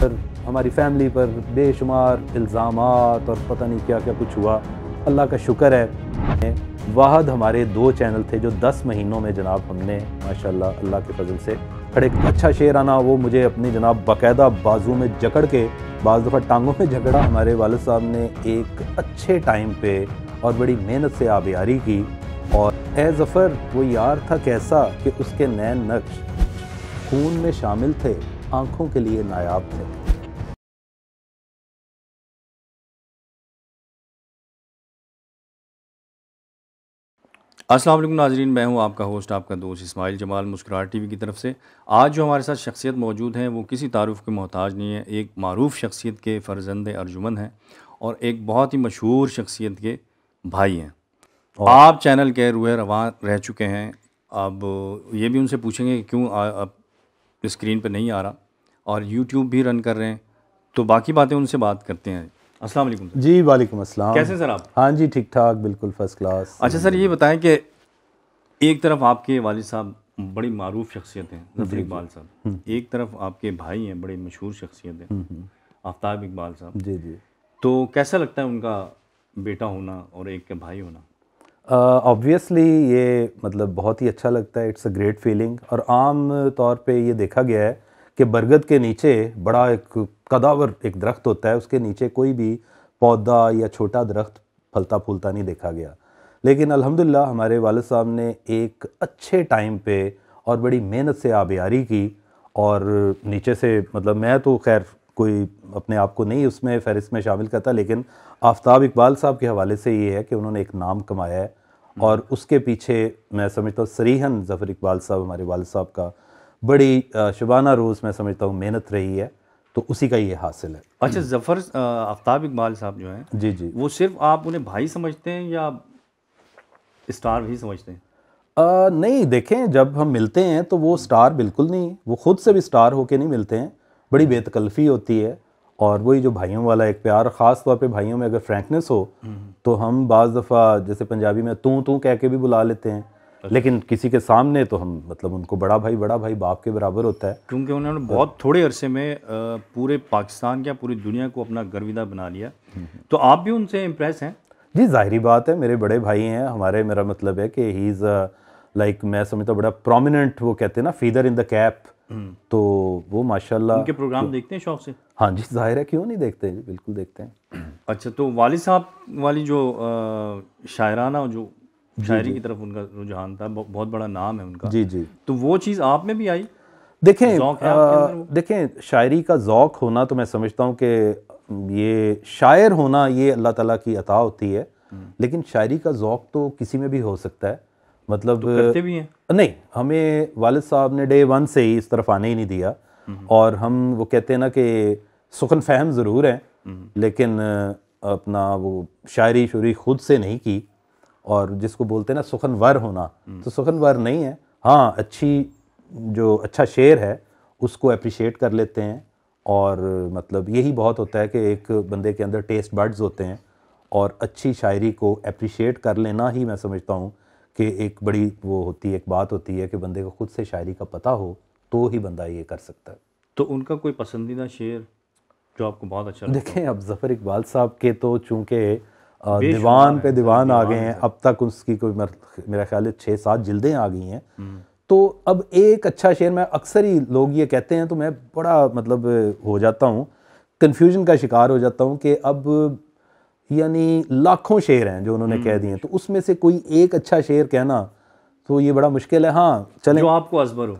पर हमारी फैमिली पर बेशुमार इल्ज़ाम और पता नहीं क्या क्या कुछ हुआ अल्लाह का शुक्र है वाहद हमारे दो चैनल थे जो दस महीनों में जनाब हमने माशाल्लाह अल्लाह के फजल से खड़े अच्छा शेर आना वो मुझे अपनी जनाब बाकायदा बाजू में जकड़ के बाज दफ़ा टांगों में झगड़ा हमारे वाल साहब ने एक अच्छे टाइम पे और बड़ी मेहनत से आबियारी की और ए ज़फ़र वो यार था कैसा कि उसके नैन नक्श खून में शामिल थे आँखों के लिए नायाब थे अस्सलाम वालेकुम नाजरीन मैं हूं आपका होस्ट आपका दोस्त इस्माइल जमाल टी टीवी की तरफ से आज जो हमारे साथ शख्सियत मौजूद हैं वो किसी तारुफ के मोहताज नहीं है एक मरूफ शख्सियत के फ़र्जंद अर्जुमन हैं और एक बहुत ही मशहूर शख्सियत के भाई हैं आप चैनल के रूह रवान रह चुके हैं अब ये भी उनसे पूछेंगे कि क्यों अब स्क्रीन पर नहीं आ रहा और यूट्यूब भी रन कर रहे हैं तो बाकी बातें उनसे बात करते हैं अस्सलाम वालेकुम जी वालेकुम अस्सलाम कैसे सर आप हाँ जी ठीक ठाक बिल्कुल फर्स्ट क्लास अच्छा सर ये बताएं कि एक तरफ आपके वालिद साहब बड़ी मरूफ शख्सियत हैं जफर इकबाल साहब हम्म। एक तरफ आपके भाई हैं बड़े मशहूर शख्सियत हैं हम्म, हम्म। आफ्ताब इकबाल साहब जी जी तो कैसा लगता है उनका बेटा होना और एक के भाई होना ऑब्वियसली uh, ये मतलब बहुत ही अच्छा लगता है इट्स अ ग्रेट फीलिंग और आम तौर पे ये देखा गया है कि बरगद के नीचे बड़ा एक कदावर एक दरख्त होता है उसके नीचे कोई भी पौधा या छोटा दरख्त फलता फूलता नहीं देखा गया लेकिन अल्हम्दुलिल्लाह हमारे वाल साहब ने एक अच्छे टाइम पे और बड़ी मेहनत से आबियारी की और नीचे से मतलब मैं तो खैर कोई अपने आप को नहीं उसमें फहरिस्त में शामिल करता लेकिन आफ्ताब इकबाल साहब के हवाले से ये है कि उन्होंने एक नाम कमाया है हम्म। और उसके पीछे मैं समझता हूँ सरीहन जफ़र इकबाल साहब हमारे वाल साहब का बड़ी शुबाना रोज़ मैं समझता हूँ मेहनत रही है तो उसी का ये हासिल है अच्छा ज़फ़र आफ्ताब इकबाल साहब जो हैं जी जी वो सिर्फ आप उन्हें भाई समझते हैं या स्टार भी समझते हैं आ, नहीं देखें जब हम मिलते हैं तो वो स्टार बिल्कुल नहीं वो ख़ुद से भी स्टार होके नहीं मिलते हैं बड़ी हम्म। बेतकल्फ़ी होती है और वही जो भाइयों वाला एक प्यार ख़ास तौर पे भाइयों में अगर फ्रैंकनेस हो हम्म। तो हम बज़ दफ़ा जैसे पंजाबी में तू तू कह के भी बुला लेते हैं अच्छा। लेकिन किसी के सामने तो हम मतलब उनको बड़ा भाई बड़ा भाई बाप के बराबर होता है क्योंकि उन्होंने बहुत थोड़े अरसे में पूरे पाकिस्तान या पूरी दुनिया को अपना गर्विदा बना लिया हम्म। तो आप भी उनसे इम्प्रेस हैं जी जाहिर बात है मेरे बड़े भाई हैं हमारे मेरा मतलब है कि ही इज़ लाइक मैं समझता बड़ा प्रोमिनेंट वो कहते हैं ना फीदर इन द कैप तो वो माशाल्लाह उनके प्रोग्राम तो देखते हैं शौक से हाँ जी जाहिर है क्यों नहीं देखते बिल्कुल देखते हैं अच्छा तो वाली साहब वाली जो शायराना जो शायरी की तरफ उनका रुझान था बहुत बड़ा नाम है उनका जी जी तो वो चीज़ आप में भी आई देखें देखें शायरी का ज़ौक होना तो मैं समझता हूँ कि ये शायर होना ये अल्लाह ताला की अता होती है हम्म। लेकिन शायरी का ज़ौक तो किसी में भी हो सकता है मतलब तो करते भी हैं नहीं हमें वालिद साहब ने डे वन से ही इस तरफ आने ही नहीं दिया हम्म। और हम वो कहते हैं ना कि सुखन फहम ज़रूर हैं हम्म। लेकिन अपना वो शायरी शुरी खुद से नहीं की और जिसको बोलते हैं ना सुखनवर होना तो सुखनवर नहीं है हाँ अच्छी जो अच्छा शेर है उसको अप्रिशिएट कर लेते हैं और मतलब यही बहुत होता है कि एक बंदे के अंदर टेस्ट बर्ड्स होते हैं और अच्छी शायरी को अप्रिशिएट कर लेना ही मैं समझता हूँ कि एक बड़ी वो होती है एक बात होती है कि बंदे को ख़ुद से शायरी का पता हो तो ही बंदा ये कर सकता है तो उनका कोई पसंदीदा शेर जो आपको बहुत अच्छा देखें अब जफ़र इकबाल साहब के तो चूँकि दीवान पे मतलब दीवान आ गए हैं अब तक उसकी कोई मेरा ख्याल है छः सात जिल्दें आ गई हैं हम्म। तो अब एक अच्छा शेर मैं अक्सर ही लोग ये कहते हैं तो मैं बड़ा मतलब हो जाता हूँ कन्फ्यूजन का शिकार हो जाता हूँ कि अब यानी लाखों शेर हैं जो उन्होंने कह हम्म। दिए तो उसमें से कोई एक अच्छा शेर कहना तो ये बड़ा मुश्किल है हाँ चले जो आपको अजबर हो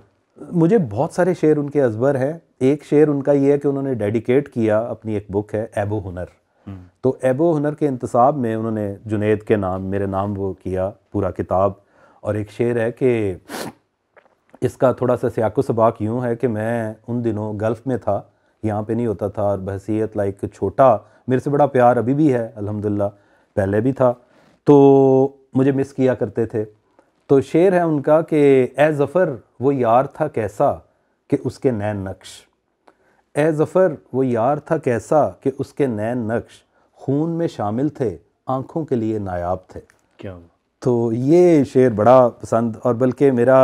मुझे बहुत सारे शेर उनके अजबर हैं एक शेर उनका ये है कि उन्होंने डेडिकेट किया अपनी एक बुक है एबो हुनर तो एबो हुनर के इंतसाब में उन्होंने जुनेद के नाम मेरे नाम वो किया पूरा किताब और एक शेर है कि इसका थोड़ा सा सियाको सबाक यूँ है कि मैं उन दिनों गल्फ़ में था यहाँ पे नहीं होता था और बहसीत लाइक छोटा मेरे से बड़ा प्यार अभी भी है अल्हम्दुलिल्लाह पहले भी था तो मुझे मिस किया करते थे तो शेर है उनका कि ए ज़फ़र वो यार था कैसा कि उसके नैन नक्श ए ज़फ़र वो यार था कैसा कि उसके नैन नक्श खून में शामिल थे आँखों के लिए नायाब थे क्या तो ये शेर बड़ा पसंद और बल्कि मेरा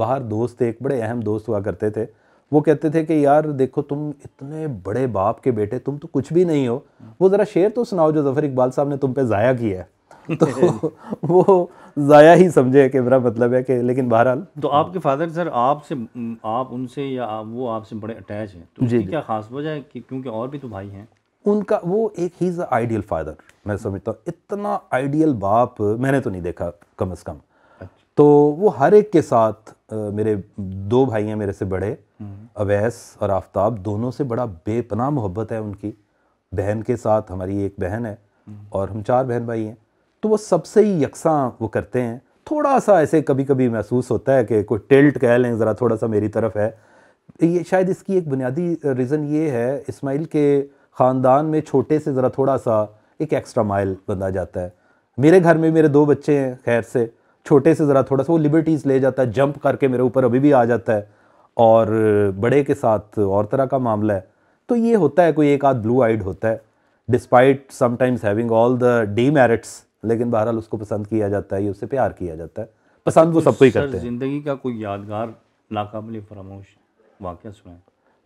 बाहर दोस्त एक बड़े अहम दोस्त हुआ करते थे वो कहते थे कि यार देखो तुम इतने बड़े बाप के बेटे तुम तो कुछ भी नहीं हो वो ज़रा शेर तो सुनाओ जो जफ़र इकबाल साहब ने तुम पे ज़ाया किया है तो वो ज़ाया ही समझे कि मेरा मतलब है कि लेकिन बहरहाल तो आपके फादर सर आपसे आप उनसे या आप, वो आपसे बड़े अटैच हैं तो जी क्या खास वजह है कि क्योंकि और भी तो भाई हैं उनका वो एक ही इज़ आइडियल फादर मैं समझता हूँ इतना आइडियल बाप मैंने तो नहीं देखा कम अज़ कम अच्छा। तो वो हर एक के साथ आ, मेरे दो भाई हैं मेरे से बड़े हम्म। अवैस और आफ्ताब दोनों से बड़ा बेपनाह मोहब्बत है उनकी बहन के साथ हमारी एक बहन है हम्म। और हम चार बहन भाई हैं तो वो सबसे ही यकसा वो करते हैं थोड़ा सा ऐसे कभी कभी महसूस होता है कि कोई टिल्ट कह लें ज़रा थोड़ा सा मेरी तरफ है ये शायद इसकी एक बुनियादी रीज़न ये है इस्माइल के ख़ानदान में छोटे से ज़रा थोड़ा सा एक एक्स्ट्रा माइल बंधा जाता है मेरे घर में मेरे दो बच्चे हैं खैर से छोटे से ज़रा थोड़ा सा वो लिबर्टीज़ ले जाता है जंप करके मेरे ऊपर अभी भी आ जाता है और बड़े के साथ और तरह का मामला है तो ये होता है कोई एक आध ब्लू आइड होता है despite sometimes having all the demerits लेकिन बहरहाल उसको पसंद किया जाता है या उससे प्यार किया जाता है पसंद वो अच्छा, सबको ही करते हैं ज़िंदगी का कोई यादगार नाकाबिल फरामोश वाक्य सुना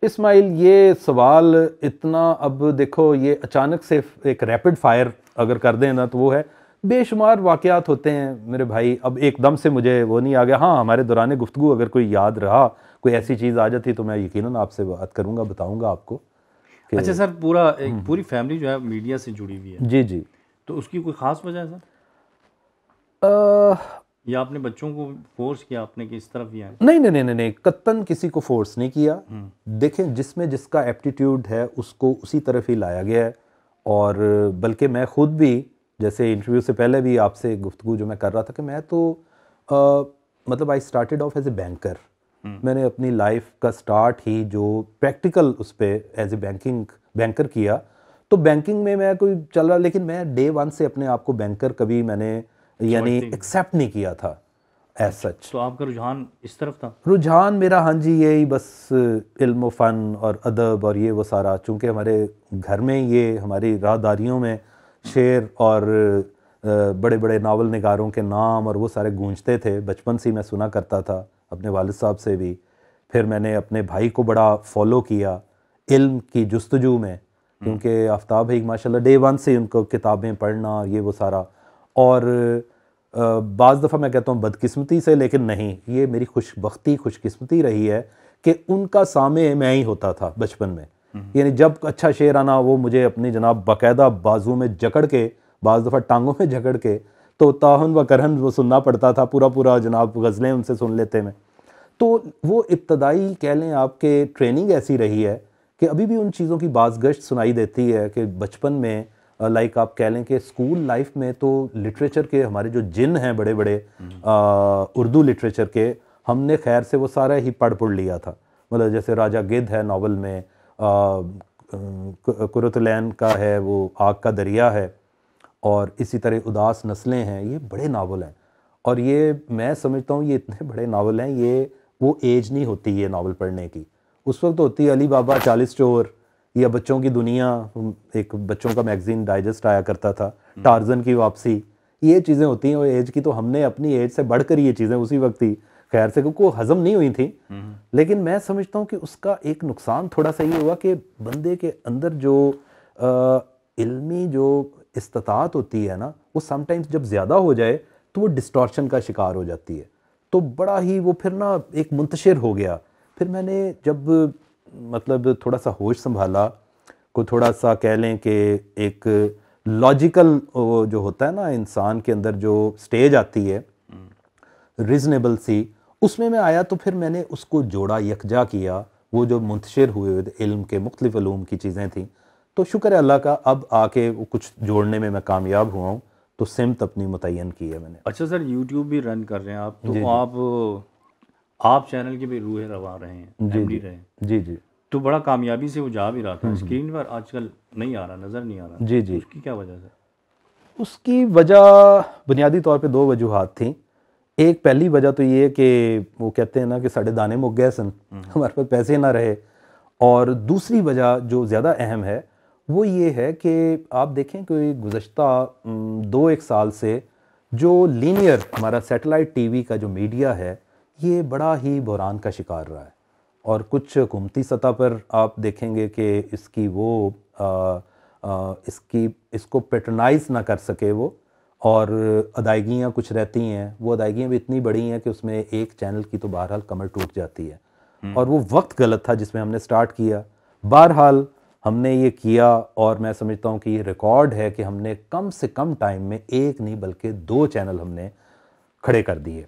इसमाइल ये सवाल इतना अब देखो ये अचानक से एक रैपिड फायर अगर कर दें ना तो वो है बेशुमार वाक़ात होते हैं मेरे भाई अब एकदम से मुझे वो नहीं आ गया हाँ हमारे दौरान गुफ्तु अगर कोई याद रहा कोई ऐसी चीज़ आ जाती तो मैं यकीन आपसे बात करूँगा बताऊँगा आपको अच्छा सर पूरा एक पूरी फैमिली जो है मीडिया से जुड़ी हुई है जी जी तो उसकी कोई ख़ास वजह है सर या आपने बच्चों को फोर्स किया आपने कि इस तरफ भी आए नहीं नहीं नहीं नहीं कत्तन किसी को फोर्स नहीं किया हम्म। देखें जिसमें जिसका एप्टीट्यूड है उसको उसी तरफ ही लाया गया है और बल्कि मैं खुद भी जैसे इंटरव्यू से पहले भी आपसे गुफ्तु जो मैं कर रहा था कि मैं तो आ, मतलब I started off as a banker मैंने अपनी लाइफ का स्टार्ट ही जो प्रैक्टिकल उस पर एज ए बैंकिंग बैंकर किया तो बैंकिंग में मैं कोई चल रहा लेकिन मैं डे वन से अपने आप को बैंकर कभी मैंने यानी एक्सेप्ट नहीं किया था एज सच तो आपका रुझान इस तरफ था रुझान मेरा हाँ जी यही बस इल्म फ़न और अदब और ये वो सारा चूँकि हमारे घर में ये हमारी राहदारियों में शेर और बड़े बड़े नावल नगारों के नाम और वो सारे गूंजते थे बचपन से मैं सुना करता था अपने वालद साहब से भी फिर मैंने अपने भाई को बड़ा फॉलो किया इल्म की जस्तजू में हम्म। क्योंकि आफ्ताब है माशाल्लाह डे वन से उनको किताबें पढ़ना ये वो सारा और बज़ दफ़ा मैं कहता हूँ बदकिस्मती से लेकिन नहीं ये मेरी खुशबख्ती खुशकस्मती रही है कि उनका सामे मैं ही होता था बचपन में हम्म। यानी जब अच्छा शेर आना वो मुझे अपनी जनाब बाकायदा बाजू में जकड़ के बाज़ दफ़ा टांगों में जकड़ के तो ताहन व करहन वो सुनना पड़ता था पूरा पूरा जनाब गज़लें उनसे सुन लेते मैं तो वो इब्तदाई कह लें आपके ट्रेनिंग ऐसी रही है कि अभी भी उन चीज़ों की बाजगश्त सुनाई देती है कि बचपन में लाइक आप कह लें कि स्कूल लाइफ में तो लिटरेचर के हमारे जो जिन हैं बड़े बड़े हम्म। उर्दू लिटरेचर के हमने खैर से वो सारा ही पढ़ पढ़ लिया था मतलब जैसे राजा गिद्ध है नावल में कुरतलैन का है वो आग का दरिया है और इसी तरह उदास नस्लें हैं ये बड़े नावल हैं और ये मैं समझता हूँ ये इतने बड़े नावल हैं ये वो एज नहीं होती ये नावल पढ़ने की उस वक्त तो होती है अली बाबा चालीस स्टोर या बच्चों की दुनिया एक बच्चों का मैगजीन डाइजेस्ट आया करता था टारजन हम्म। की वापसी ये चीज़ें होती हैं और एज की तो हमने अपनी एज से बढ़कर ये चीज़ें उसी वक्त ही खैर से क्योंकि हजम नहीं हुई थी हम्म। लेकिन मैं समझता हूँ कि उसका एक नुकसान थोड़ा सा ये हुआ कि बंदे के अंदर जो आ, इल्मी जो इस्तात होती है ना वो समटाइम्स जब ज़्यादा हो जाए तो वो डिस्टॉर्शन का शिकार हो जाती है तो बड़ा ही वो फिर ना एक मुंतशिर हो गया फिर मैंने जब मतलब थोड़ा सा होश संभाला को थोड़ा सा कह लें कि एक लॉजिकल जो होता है ना इंसान के अंदर जो स्टेज आती है रिजनेबल सी उसमें मैं आया तो फिर मैंने उसको जोड़ा यकजा किया वो जो मुंतशिर हुए इल्म के मुख्तलिफ की चीज़ें थी तो शुक्र अल्लाह का अब आके वो कुछ जोड़ने में मैं कामयाब हुआ हूँ तो सिमत अपनी मुतन की है मैंने अच्छा सर यूट्यूब भी रन कर रहे हैं आप तो आप आप चैनल के भी रूहे रवा रहे हैं जी रहे जी जी तो बड़ा कामयाबी से वो जा भी रहा था हम्म, हम्म। स्क्रीन पर आजकल नहीं आ रहा नज़र नहीं आ रहा जी जी उसकी क्या वजह है उसकी वजह बुनियादी तौर पे दो वजूहत थी एक पहली वजह तो ये कि वो कहते हैं ना कि साढ़े दाने मुक गए सन हम्म। हमारे पास पैसे ना रहे और दूसरी वजह जो ज़्यादा अहम है वो ये है कि आप देखें कि गुज्त दो एक साल से जो लीनियर हमारा सेटेलाइट टीवी का जो मीडिया है ये बड़ा ही बुरान का शिकार रहा है और कुछ हुकूमती सतह पर आप देखेंगे कि इसकी वो आ, आ, इसकी इसको पेटर्नाइज ना कर सके वो और अदायगियाँ कुछ रहती हैं वो अदायगियाँ भी इतनी बड़ी हैं कि उसमें एक चैनल की तो बहरहाल कमर टूट जाती है हम्म। और वो वक्त गलत था जिसमें हमने स्टार्ट किया बहरहाल हमने ये किया और मैं समझता हूँ कि ये रिकॉर्ड है कि हमने कम से कम टाइम में एक नहीं बल्कि दो चैनल हमने खड़े कर दिए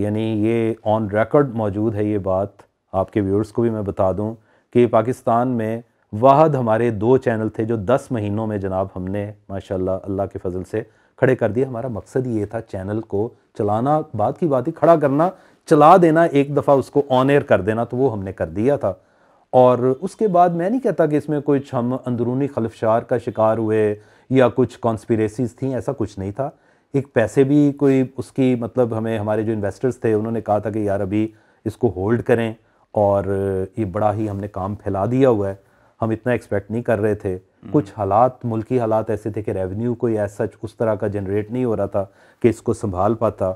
यानी ये ऑन रिकॉर्ड मौजूद है ये बात आपके व्यूअर्स को भी मैं बता दूं कि पाकिस्तान में वाहद हमारे दो चैनल थे जो दस महीनों में जनाब हमने माशाल्लाह अल्लाह के फजल से खड़े कर दिए हमारा मकसद ये था चैनल को चलाना बात की बात ही खड़ा करना चला देना एक दफ़ा उसको ऑन एयर कर देना तो वो हमने कर दिया था और उसके बाद मैं नहीं कहता कि इसमें कुछ हम अंदरूनी खलफशार का शिकार हुए या कुछ कॉन्स्परेसीज थी ऐसा कुछ नहीं था एक पैसे भी कोई उसकी मतलब हमें हमारे जो इन्वेस्टर्स थे उन्होंने कहा था कि यार अभी इसको होल्ड करें और ये बड़ा ही हमने काम फैला दिया हुआ है हम इतना एक्सपेक्ट नहीं कर रहे थे हम्म। कुछ हालात मुल्की हालात ऐसे थे कि रेवेन्यू कोई ऐसा सच उस तरह का जनरेट नहीं हो रहा था कि इसको संभाल पाता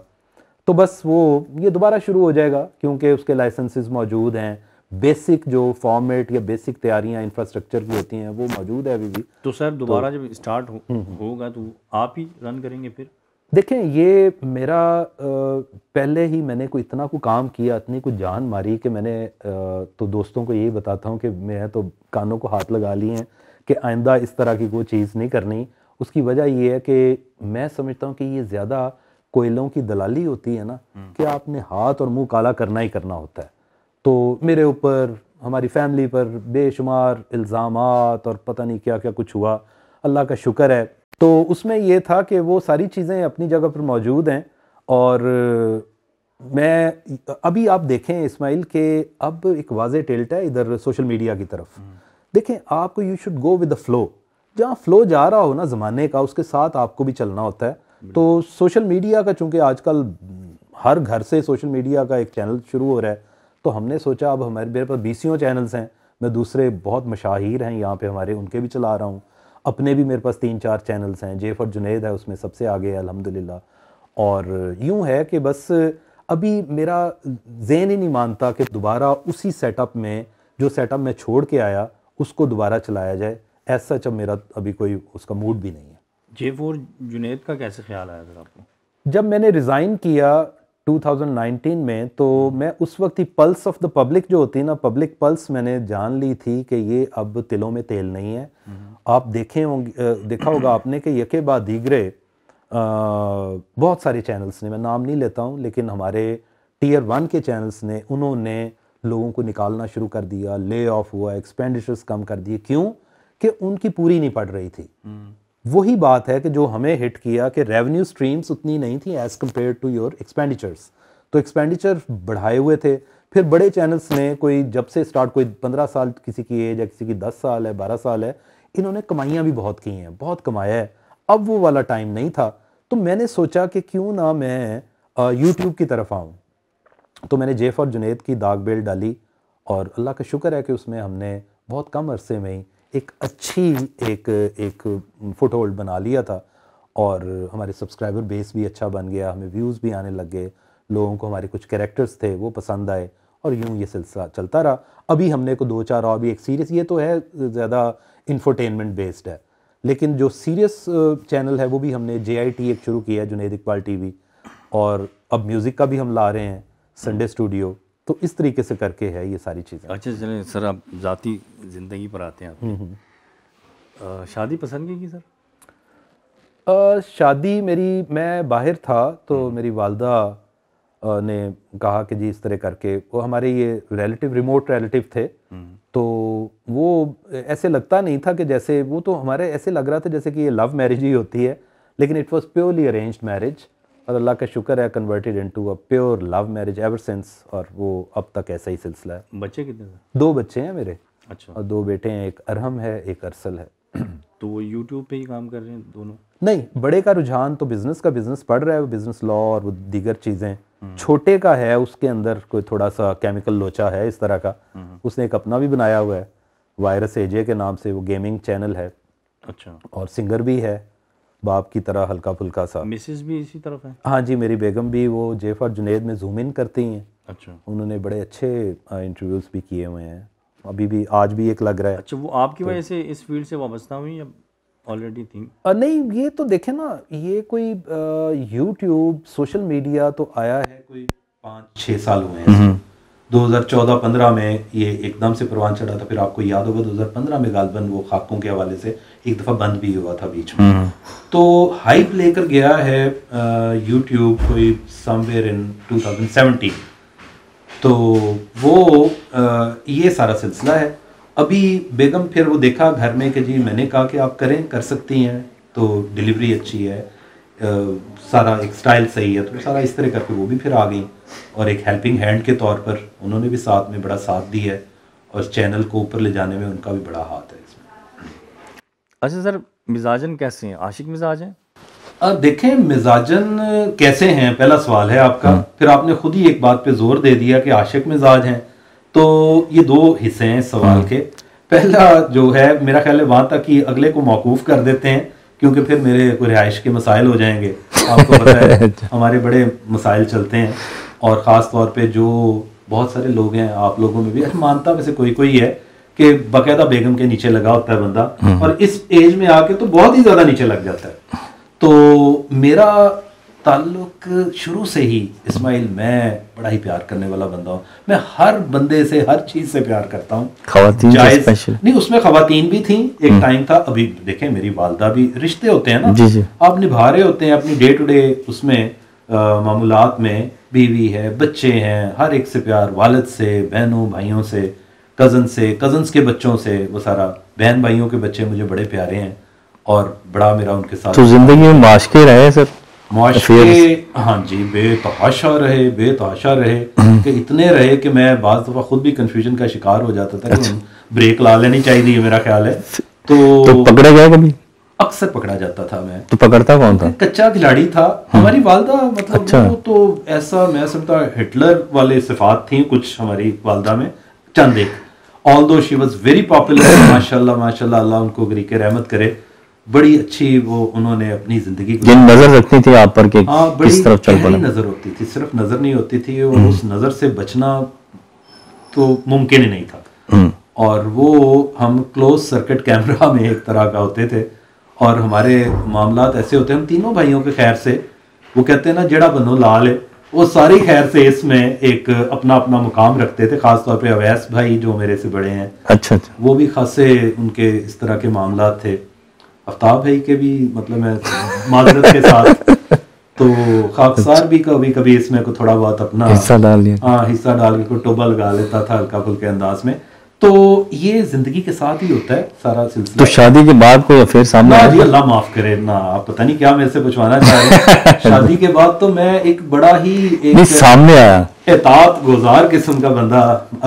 तो बस वो ये दोबारा शुरू हो जाएगा क्योंकि उसके लाइसेंसेस मौजूद हैं बेसिक जो फॉर्मेट या बेसिक तैयारियां इंफ्रास्ट्रक्चर की होती हैं वो मौजूद है अभी भी तो सर तो दोबारा तो, जब स्टार्ट हो, हम्म, हम्म। होगा तो आप ही रन करेंगे फिर देखें ये मेरा पहले ही मैंने कोई इतना को काम किया इतनी को जान मारी कि मैंने तो दोस्तों को यही बताता हूँ कि मैं तो कानों को हाथ लगा लिए हैं कि आइंदा इस तरह की कोई चीज़ नहीं करनी उसकी वजह ये है कि मैं समझता हूँ कि ये ज़्यादा कोयलों की दलाली होती है ना हम्म। कि आपने हाथ और मुंह काला करना ही करना होता है तो मेरे ऊपर हमारी फैमिली पर बेशुमार इल्ज़ाम और पता नहीं क्या क्या कुछ हुआ अल्लाह का शुक्र है तो उसमें यह था कि वो सारी चीज़ें अपनी जगह पर मौजूद हैं और मैं अभी आप देखें इस्माइल के अब एक वाज टेल्ट है इधर सोशल मीडिया की तरफ हम्म। देखें आपको you should go with the flow जहाँ फ्लो जा रहा हो ना ज़माने का उसके साथ आपको भी चलना होता है तो सोशल मीडिया का चूँकि आजकल हर घर से सोशल मीडिया का एक चैनल शुरू हो रहा है तो हमने सोचा अब हमारे मेरे पास बीसियों चैनल्स हैं मैं दूसरे बहुत मशाहिर हैं यहाँ पे हमारे उनके भी चला रहा हूँ अपने भी मेरे पास तीन चार चैनल्स हैं जे फॉर जुनेद है उसमें सबसे आगे है अलहमदिल्ला और यूँ है कि बस अभी मेरा जेन ही नहीं मानता कि दोबारा उसी सेटअप में जो सेटअप मैं छोड़ के आया उसको दोबारा चलाया जाए ऐसा जब मेरा अभी कोई उसका मूड भी नहीं है जे फोर जुनेद का कैसे ख्याल आया फिर आपको जब मैंने रिज़ाइन किया 2019 में तो मैं उस वक्त ही पल्स ऑफ द पब्लिक जो होती है ना पब्लिक पल्स मैंने जान ली थी कि ये अब तिलों में तेल नहीं है हम्म। आप देखे होंगे देखा होगा आपने कि यके बाद दीगरे बहुत सारे चैनल्स ने मैं नाम नहीं लेता हूँ लेकिन हमारे टीयर वन के चैनल्स ने उन्होंने लोगों को निकालना शुरू कर दिया ले ऑफ हुआ एक्सपेंडिचर्स कम कर दिए क्यों कि उनकी पूरी नहीं पड़ रही थी हम्म। वही बात है कि जो हमें हिट किया कि रेवेन्यू स्ट्रीम्स उतनी नहीं थी as compare to your expenditures तो एक्सपेंडिचर बढ़ाए हुए थे फिर बड़े चैनल्स ने कोई जब से स्टार्ट कोई पंद्रह साल किसी की एज या किसी की दस साल है बारह साल है इन्होंने कमाइयाँ भी बहुत की हैं बहुत कमाया है अब वो वाला टाइम नहीं था तो मैंने सोचा कि क्यों ना मैं यूट्यूब की तरफ आऊँ तो मैंने जेफ और जुनेद की दाग बेल डाली और अल्लाह का शुक्र है कि उसमें हमने बहुत कम अरसे में ही एक अच्छी एक एक फुट होल्ड बना लिया था और हमारे सब्सक्राइबर बेस भी अच्छा बन गया हमें व्यूज़ भी आने लग गए लोगों को हमारे कुछ कैरेक्टर्स थे वो पसंद आए और यूँ ये सिलसिला चलता रहा अभी हमने को दो चार और भी एक सीरियस ये तो है ज़्यादा इन्फोटेनमेंट बेस्ड है लेकिन जो सीरियस चैनल है वो भी हमने जे एक शुरू किया है जुनेद इकबाल टी और अब म्यूज़िक का भी हम ला रहे हैं संडे स्टूडियो तो इस तरीके से करके है ये सारी चीज़ें अच्छा चलें सर आप ज़ाती ज़िंदगी पर आते हैं हम्म, हम्म। शादी पसंद की सर शादी मेरी मैं बाहर था तो हम्म। मेरी वालदा ने कहा कि जी इस तरह करके वो हमारे ये रिलेटिव रिमोट रिलेटिव थे तो वो ऐसे लगता नहीं था कि जैसे वो तो हमारे ऐसे लग रहा था जैसे कि ये लव मैरिज ही होती है लेकिन it was purely arranged marriage और अल्लाह का शुक्र है converted into a pure love marriage ever since और वो अब तक ऐसा ही सिलसिला है बच्चे कितने हैं दो बच्चे हैं मेरे अच्छा और दो बेटे हैं एक अरहम है एक अरसल है तो वो यूट्यूब पे ही काम कर रहे हैं दोनों नहीं बड़े का रुझान तो बिज़नेस का बिज़नेस पढ़ रहा है बिज़नेस लॉ और वो दीगर चीज़ें हम्म। छोटे का है उसके अंदर कोई थोड़ा सा केमिकल लोचा है इस तरह का हम्म। उसने एक अपना भी बनाया हुआ है वायरस एजे के नाम से वो गेमिंग चैनल है अच्छा और सिंगर भी है बाप की तरह हल्का फुल्का सा मिसेस भी इसी तरफ है हाँ जी मेरी बेगम भी वो जेफर जुनेद में जूम इन करती हैं अच्छा उन्होंने बड़े अच्छे इंटरव्यूज़ भी किए हुए हैं अभी भी आज भी एक लग रहा है अच्छा वो आपकी तो, वजह से इस फील्ड से वाबस्ता हुई या ऑलरेडी थी आ, नहीं ये तो देखे ना ये कोई यूट्यूब सोशल मीडिया तो आया है कोई पाँच छः साल हुए हैं 2014-15 हम्म। में ये एकदम से परवान चढ़ा था तो फिर आपको याद होगा 2015 में गालबन वो खाकों के हवाले से एक दफ़ा बंद भी हुआ था बीच में हम्म। तो हाइप लेकर गया है यूट्यूब कोई समवेयर इन 2017 तो वो आ, ये सारा सिलसिला है अभी बेगम फिर वो देखा घर में कि जी मैंने कहा कि आप करें कर सकती हैं तो डिलीवरी अच्छी है आ, सारा एक स्टाइल सही है तो सारा इस तरह करके वो भी फिर आ गई और एक हेल्पिंग हैंड के तौर पर उन्होंने भी साथ में बड़ा साथ दिया है और चैनल को ऊपर ले जाने में उनका भी बड़ा हाथ है अच्छा सर मिजाजन कैसे हैं आशिक मिजाज हैं अब देखें मिजाजन कैसे हैं पहला सवाल है आपका हम्म। फिर आपने खुद ही एक बात पे जोर दे दिया कि आशिक मिजाज हैं तो ये दो हिस्से हैं सवाल हम्म। के पहला जो है मेरा ख्याल है वहां तक कि अगले को मौकूफ़ कर देते हैं क्योंकि फिर मेरे को रिहाइश के मसाइल हो जाएंगे आपको पता है अच्छा। हमारे बड़े मसाइल चलते हैं और ख़ास तौर पर जो बहुत सारे लोग हैं आप लोगों में भी मानता वैसे कोई कोई है कि बाकायदा बेगम के नीचे लगा होता है बंदा हम्म। और इस एज में आके तो बहुत ही ज़्यादा नीचे लग जाता है तो मेरा ताल्लुक शुरू से ही इस्माइल मैं बड़ा ही प्यार करने वाला बंदा हूँ मैं हर बंदे से हर चीज़ से प्यार करता हूँ नहीं उसमें खातन भी थी एक टाइम हम्म। था अभी देखें मेरी वालदा भी रिश्ते होते हैं ना जी जी। आप निभा रहे होते हैं अपनी डे टू डे उसमें मामूलत में बीवी है बच्चे हैं हर एक से प्यार वालद से बहनों भाइयों से कज़न से कज़न्स के बच्चों से वो सारा बहन भाइयों के बच्चे मुझे बड़े प्यारे हैं और बड़ा मेरा उनके साथ तो ज़िंदगी में माशके रहे सर माशके हाँ जी बेतहाशा रहे बेतहाशा रहे हम्म। कि इतने रहे कि मैं बाज दफ़ा खुद भी कन्फ्यूजन का शिकार हो जाता था अच्छा। कि ब्रेक ला लेनी चाहिए थी मेरा ख्याल है तो, तो पकड़ा गया कभी अक्सर पकड़ा जाता था मैं तो पकड़ता कौन था कच्चा खिलाड़ी था हाँ। हमारी वालदा मतलब अच्छा। वो तो ऐसा मैं समझता हिटलर वाले सिफात थी कुछ हमारी वालदा में चंद एक ऑल दो शी वॉज वेरी पॉपुलर माशाल्लाह माशाल्लाह अल्लाह उनको गरी के रहमत करे बड़ी अच्छी वो उन्होंने अपनी जिंदगी जिन नजर रखती थी आप पर के आ, हाँ, किस तरफ चल पड़ा नजर होती थी सिर्फ नजर नहीं होती थी और हम्म। उस नजर से बचना तो मुमकिन ही नहीं था हम्म। और वो हम क्लोज सर्किट कैमरा में एक तरह का होते थे और हमारे मामला ऐसे होते हम तीनों भाइयों के खैर से वो कहते हैं ना जड़ा बनो लाल है वो सारी खैर से इसमें एक अपना अपना मुकाम रखते थे खासतौर पर अवैस भाई जो मेरे से बड़े हैं अच्छा अच्छा वो भी खासे उनके इस तरह के मामला थे आफ्ताब भाई के भी मतलब मैं माजरत के साथ तो खाकसार भी कभी कभी इसमें को थोड़ा बहुत अपना हिस्सा डाल लिया हाँ हिस्सा डाल के कोई टोबा लगा लेता था हल्का फुल्के अंदाज में तो ये जिंदगी के साथ ही होता है सारा सिलसिला तो शादी के बाद कोई अफेयर सामने जी अल्लाह माफ करे ना आप पता नहीं क्या मेरे से पूछवाना चाह रहे हैं शादी के बाद तो मैं एक बड़ा ही एक सामने आया एहतात गुजार किस्म का बंदा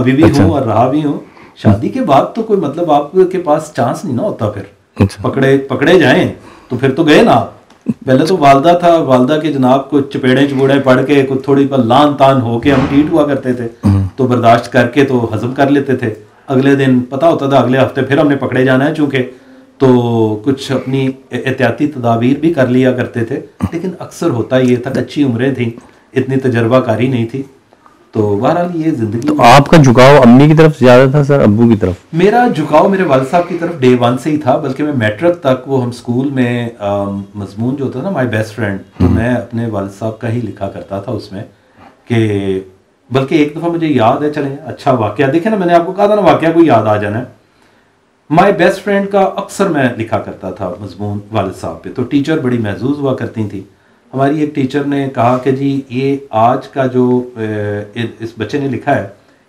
अभी भी अच्छा। हूँ और रहा भी हूँ शादी के बाद तो कोई मतलब आपके पास चांस नहीं ना होता फिर अच्छा। पकड़े पकड़े जाए तो फिर तो गए ना आप पहले तो वालदा था वालदा के जनाब को चपेड़े चुबूड़े पढ़ के कुछ थोड़ी पर लान तान होके हम टीट हुआ करते थे हम्म। तो बर्दाश्त करके तो हजम कर लेते थे अगले दिन पता होता था अगले हफ्ते फिर हमने पकड़े जाना है चूँकि तो कुछ अपनी एहतियाती तदाबीर भी कर लिया करते थे लेकिन अक्सर होता ये था अच्छी उम्रें थी इतनी तजर्बाकारी नहीं थी तो बहरहाल ये जिंदगी तो आपका झुकाव अम्मी की तरफ ज़्यादा था सर अबू की तरफ मेरा झुकाव मेरे वाल साहब की तरफ डे वन से ही था बल्कि मैं मेट्रिक तक वो हम स्कूल में मजमून जो होता था माई बेस्ट फ्रेंड तो हम्म। मैं अपने वाल साहब का ही लिखा करता था उसमें कि बल्कि एक दफ़ा मुझे याद है चले अच्छा वाक्य देखे ना मैंने आपको कहा था ना वाक्य को याद आ जाना है माई बेस्ट फ्रेंड का अक्सर मैं लिखा करता था मजमून वाल साहब पे तो टीचर बड़ी महजूज हुआ करती थी हमारी एक टीचर ने कहा कि जी ये आज का जो इस बच्चे ने लिखा है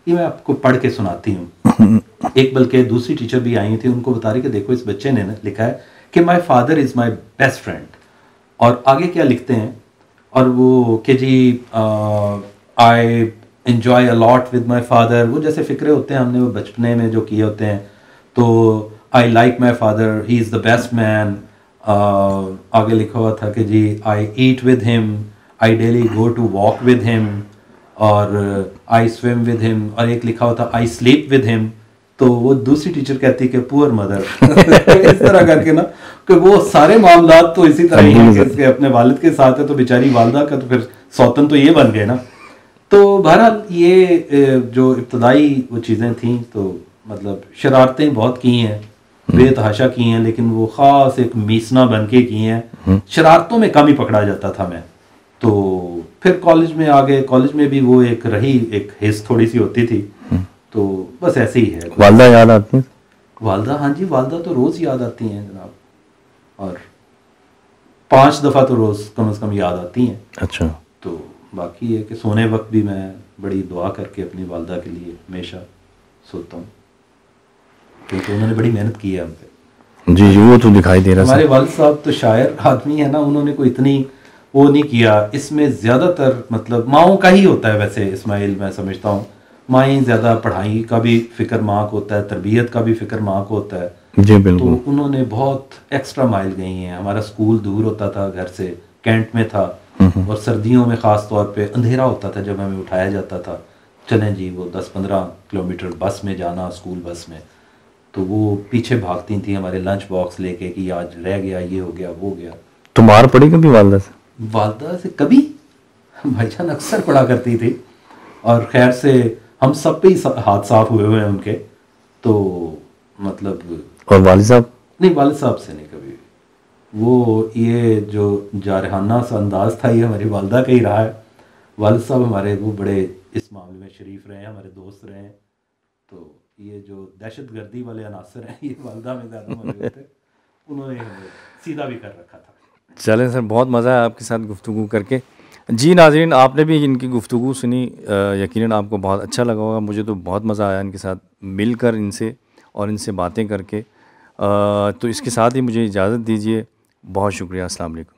ये मैं आपको पढ़ के सुनाती हूँ एक बल्कि दूसरी टीचर भी आई थी उनको बता रही कि देखो इस बच्चे ने लिखा है कि my father is my best friend और आगे क्या लिखते हैं और वो कि जी I enjoy a lot with my father वो जैसे फ़िक्रे होते हैं हमने वो बचपने में जो किए होते हैं तो I like my father he is the best man आगे लिखा हुआ था कि जी I eat with him I daily go to walk with him और आई स्विम विद हिम और एक लिखा होता आई स्लीप विद हिम तो वो दूसरी टीचर कहती कि पुअर मदर इस तरह करके ना कि वो सारे मामला तो इसी तरह ही अपने वालिद के साथ है तो बेचारी वालदा का तो फिर सौतन तो ये बन गए ना तो बहरहाल ये जो इब्तदाई वो चीज़ें थी तो मतलब शरारतें बहुत की हैं हम्म। बेतहाशा की हैं लेकिन वो ख़ास एक मीसना बन के की हैं हम्म। शरारतों में कम ही पकड़ा जाता था मैं तो फिर कॉलेज में आ गए कॉलेज में भी वो एक रही एक हिस्स थोड़ी सी होती थी हम्म। तो बस ऐसे ही है वालदा याद आती है वालदा हाँ जी वालदा तो रोज़ याद आती हैं जनाब और पांच दफ़ा तो रोज़ कम अज़ कम याद आती हैं अच्छा तो बाकी है कि सोने वक्त भी मैं बड़ी दुआ करके अपनी वालदा के लिए हमेशा सोता हूँ क्योंकि उन्होंने बड़ी मेहनत की है हम पे जी जी वो तो दिखाई दे रहा है हमारे वाल साहब तो शायर आदमी है ना उन्होंने कोई इतनी वो नहीं किया इसमें ज़्यादातर मतलब माओ का ही होता है वैसे इसमाइल मैं समझता हूँ माएँ ज़्यादा पढ़ाई का भी फिक्र माँ को होता है तरबियत का भी फिक्र माँ को होता है जी बिल्कुल तो उन्होंने बहुत एक्स्ट्रा माइल गई हैं हमारा स्कूल दूर होता था घर से कैंट में था और सर्दियों में ख़ास तौर पे अंधेरा होता था जब हमें उठाया जाता था चलें जी वो दस पंद्रह किलोमीटर बस में जाना स्कूल बस में तो वो पीछे भागती थी हमारे लंच बॉक्स लेके कि आज रह गया ये हो गया वो गया तो मार पड़ी कभी वालदा से वालदा से कभी भाईजान अक्सर पड़ा करती थी और खैर से हम सब पे ही हाथ साफ हुए हुए हैं उनके तो मतलब और वालिद साहब नहीं वालिद साहब से नहीं वो ये जो जारहाना सा अंदाज था ये हमारी वालदा का ही रहा है वाल साहब हमारे वो बड़े इस मामले में शरीफ रहे हैं हमारे दोस्त रहे हैं तो ये जो दहशत गर्दी वाले अनासर हैं ये वालदा में ज़्यादा मजबूत थे उन्होंने सीधा भी कर रखा था चलें सर बहुत मज़ा है आपके साथ गुफ्तु करके जी नाजरीन आपने भी इनकी गुफ्तु सुनी यकीन आपको बहुत अच्छा लगा होगा मुझे तो बहुत मज़ा आया इनके साथ मिलकर इनसे और इनसे बातें करके आ, तो इसके साथ ही मुझे इजाज़त दीजिए बहुत शुक्रिया अस्सलाम वालेकुम